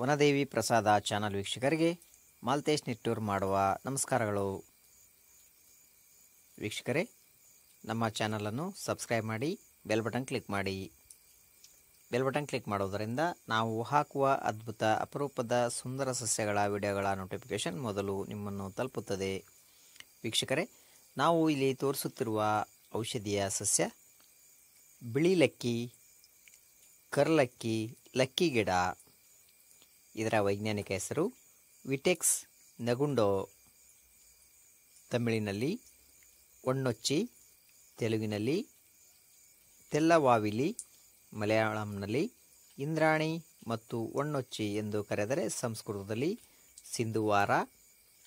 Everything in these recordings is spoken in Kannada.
ವನದೇವಿ ಪ್ರಸಾದ ಚಾನಲ್ ವೀಕ್ಷಕರಿಗೆ ಮಾಲ್ತೇಶ್ ನಿಟ್ಟೂರ್ ಮಾಡುವ ನಮಸ್ಕಾರಗಳು ವೀಕ್ಷಕರೇ ನಮ್ಮ ಚಾನಲನ್ನು ಸಬ್ಸ್ಕ್ರೈಬ್ ಮಾಡಿ ಬೆಲ್ ಬಟನ್ ಕ್ಲಿಕ್ ಮಾಡಿ ಬೆಲ್ ಬಟನ್ ಕ್ಲಿಕ್ ಮಾಡೋದರಿಂದ ನಾವು ಹಾಕುವ ಅದ್ಭುತ ಅಪರೂಪದ ಸುಂದರ ಸಸ್ಯಗಳ ವಿಡಿಯೋಗಳ ನೋಟಿಫಿಕೇಷನ್ ಮೊದಲು ನಿಮ್ಮನ್ನು ತಲುಪುತ್ತದೆ ವೀಕ್ಷಕರೇ ನಾವು ಇಲ್ಲಿ ತೋರಿಸುತ್ತಿರುವ ಔಷಧಿಯ ಸಸ್ಯ ಬಿಳಿ ಲಕ್ಕಿ ಕರ್ಲಕ್ಕಿ ಲಕ್ಕಿ ಗಿಡ ಇದರ ವೈಜ್ಞಾನಿಕ ಹೆಸರು ವಿಟೆಕ್ಸ್ ನಗುಂಡೋ ತಮಿಳಿನಲ್ಲಿ ಒಣ್ಣೊಚ್ಚಿ ತೆಲುಗಿನಲ್ಲಿ ತೆಲ್ಲವಾವಿಲಿ ಮಲಯಾಳಂನಲ್ಲಿ ಇಂದ್ರಾಣಿ ಮತ್ತು ಒಣ್ಣೊಚ್ಚಿ ಎಂದು ಕರೆದರೆ ಸಂಸ್ಕೃತದಲ್ಲಿ ಸಿಂಧುವಾರ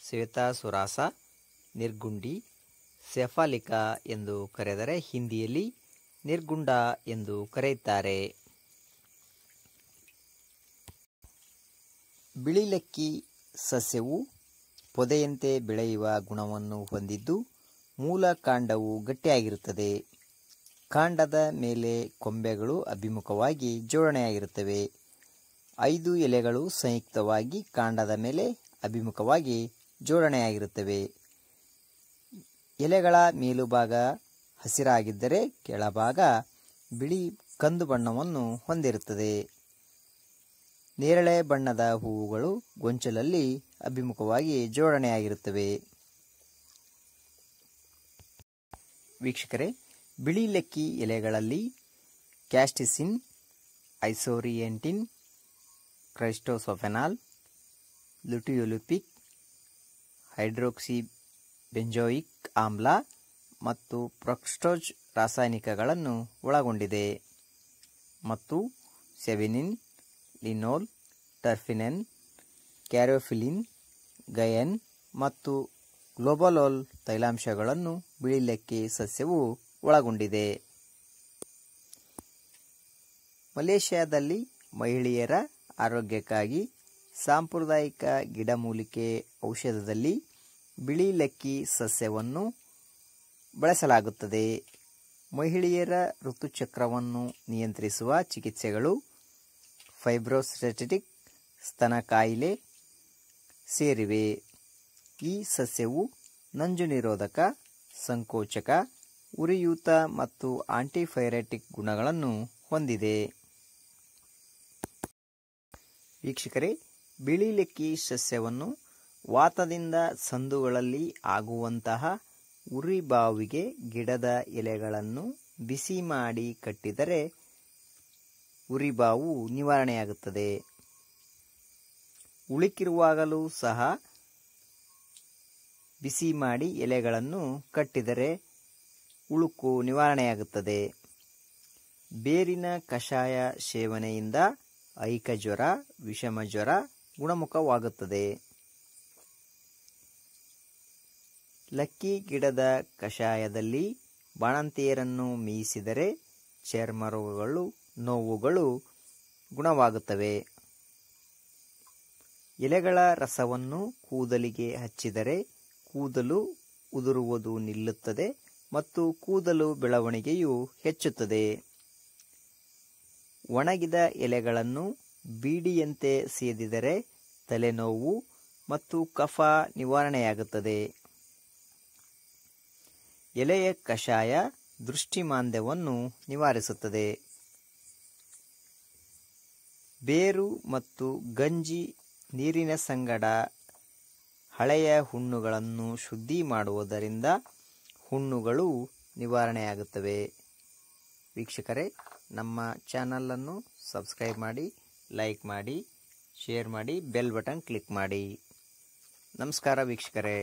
ಶ್ವೇತಾ ಸುರಾಸ ನಿರ್ಗುಂಡಿ ಸೆಫಾಲಿಕಾ ಎಂದು ಕರೆದರೆ ಹಿಂದಿಯಲ್ಲಿ ನಿರ್ಗುಂಡ ಎಂದು ಕರೆಯುತ್ತಾರೆ ಬಿಳಿಲಕ್ಕಿ ಸಸ್ಯವು ಪೊದೆಯಂತೆ ಬೆಳೆಯುವ ಗುಣವನ್ನು ಹೊಂದಿದ್ದು ಮೂಲ ಕಾಂಡವು ಗಟ್ಟಿಯಾಗಿರುತ್ತದೆ ಕಾಂಡದ ಮೇಲೆ ಕೊಂಬೆಗಳು ಅಭಿಮುಖವಾಗಿ ಜೋಡಣೆಯಾಗಿರುತ್ತವೆ ಐದು ಎಲೆಗಳು ಸಂಯುಕ್ತವಾಗಿ ಕಾಂಡದ ಮೇಲೆ ಅಭಿಮುಖವಾಗಿ ಜೋಡಣೆಯಾಗಿರುತ್ತವೆ ಎಲೆಗಳ ಮೇಲುಭಾಗ ಹಸಿರಾಗಿದ್ದರೆ ಕೆಳಭಾಗ ಬಿಳಿ ಕಂದು ಬಣ್ಣವನ್ನು ಹೊಂದಿರುತ್ತದೆ ನೇರಳೆ ಬಣ್ಣದ ಹೂವುಗಳು ಗೊಂಚಲಲ್ಲಿ ಅಭಿಮುಖವಾಗಿ ಜೋಡಣೆಯಾಗಿರುತ್ತವೆ ವೀಕ್ಷಕರೇ ಬಿಳಿ ಲೆಕ್ಕಿ ಎಲೆಗಳಲ್ಲಿ ಕ್ಯಾಸ್ಟಿಸಿನ್ ಐಸೋರಿಯೆಂಟಿನ್ ಕ್ರೈಸ್ಟೋಸೊಫೆನಾಲ್ ಲುಟಿಯೊಲುಪಿಕ್ ಹೈಡ್ರೋಕ್ಸಿ ಬೆಂಜೋಯಿಕ್ ಆಮ್ಲ ಮತ್ತು ಪ್ರೊಕ್ಸ್ಟೋಜ್ ರಾಸಾಯನಿಕಗಳನ್ನು ಒಳಗೊಂಡಿದೆ ಮತ್ತು ಸೆವೆನಿನ್ ಲಿನೋಲ್ ಟರ್ಫಿನೆನ್ ಕ್ಯಾರೋಫಿಲಿನ್ ಗಯನ್ ಮತ್ತು ಗ್ಲೋಬಲೋಲ್ ತೈಲಾಂಶಗಳನ್ನು ಬಿಳಿಲೆಕ್ಕೆ ಸಸ್ಯವು ಒಳಗೊಂಡಿದೆ ಮಲೇಷ್ಯಾದಲ್ಲಿ ಮಹಿಳೆಯರ ಆರೋಗ್ಯಕ್ಕಾಗಿ ಸಾಂಪ್ರದಾಯಿಕ ಗಿಡಮೂಲಿಕೆ ಔಷಧದಲ್ಲಿ ಬಿಳಿ ಲಕ್ಕಿ ಸಸ್ಯವನ್ನು ಬಳಸಲಾಗುತ್ತದೆ ಮಹಿಳೆಯರ ಋತುಚಕ್ರವನ್ನು ನಿಯಂತ್ರಿಸುವ ಚಿಕಿತ್ಸೆಗಳು ಫೈಬ್ರೋಸ್ಟೆಟಿಕ್ ಸ್ತನ ಕಾಯಿಲೆ ಸೇರಿವೆ ಈ ಸಸ್ಯವು ನಂಜು ನಿರೋಧಕ ಸಂಕೋಚಕ ಉರಿಯೂತ ಮತ್ತು ಆಂಟಿಫೈರೆಟಿಕ್ ಗುಣಗಳನ್ನು ಹೊಂದಿದೆ ವೀಕ್ಷಕರೇ ಬಿಳಿಲೆಕ್ಕಿ ಸಸ್ಯವನ್ನು ವಾತದಿಂದ ಸಂದುಗಳಲ್ಲಿ ಆಗುವಂತಹ ಉರಿಬಾವಿಗೆ ಗಿಡದ ಎಲೆಗಳನ್ನು ಬಿಸಿ ಮಾಡಿ ಕಟ್ಟಿದರೆ ಉರಿಬಾವು ನಿವಾರಣೆಯಾಗುತ್ತದೆ ಉಳುಕಿರುವಾಗಲೂ ಸಹ ಬಿಸಿ ಮಾಡಿ ಎಲೆಗಳನ್ನು ಕಟ್ಟಿದರೆ ಉಳುಕು ನಿವಾರಣೆಯಾಗುತ್ತದೆ ಬೇರಿನ ಕಷಾಯ ಸೇವನೆಯಿಂದ ಐಕ ಜ್ವರ ವಿಷಮ ಜ್ವರ ಗುಣಮುಖವಾಗುತ್ತದೆ ಲಕ್ಕಿ ಗಿಡದ ಕಷಾಯದಲ್ಲಿ ಬಾಣಂತಿಯರನ್ನು ಮೀಸಿದರೆ ಚರ್ಮ ರೋಗಗಳು ನೋವುಗಳು ಗುಣವಾಗುತ್ತವೆ ಎಲೆಗಳ ರಸವನ್ನು ಕೂದಲಿಗೆ ಹಚ್ಚಿದರೆ ಕೂದಲು ಉದುರುವುದು ನಿಲ್ಲುತ್ತದೆ ಮತ್ತು ಕೂದಲು ಬೆಳವಣಿಗೆಯು ಹೆಚ್ಚುತ್ತದೆ ಒಣಗಿದ ಎಲೆಗಳನ್ನು ಬೀಡಿಯಂತೆ ಸೇದಿದರೆ ತಲೆನೋವು ಮತ್ತು ಕಫ ನಿವಾರಣೆಯಾಗುತ್ತದೆ ಎಲೆಯ ಕಷಾಯ ದೃಷ್ಟಿಮಾಂದ್ಯವನ್ನು ನಿವಾರಿಸುತ್ತದೆ ಬೇರು ಮತ್ತು ಗಂಜಿ ನೀರಿನ ಸಂಗಡ ಹಳೆಯ ಹುಣ್ಣುಗಳನ್ನು ಶುದ್ಧಿ ಮಾಡುವುದರಿಂದ ಹುಣ್ಣುಗಳು ನಿವಾರಣೆಯಾಗುತ್ತವೆ ವೀಕ್ಷಕರೇ ನಮ್ಮ ಚಾನಲನ್ನು ಸಬ್ಸ್ಕ್ರೈಬ್ ಮಾಡಿ ಲೈಕ್ ಮಾಡಿ ಶೇರ್ ಮಾಡಿ ಬೆಲ್ ಬಟನ್ ಕ್ಲಿಕ್ ಮಾಡಿ ನಮಸ್ಕಾರ ವೀಕ್ಷಕರೇ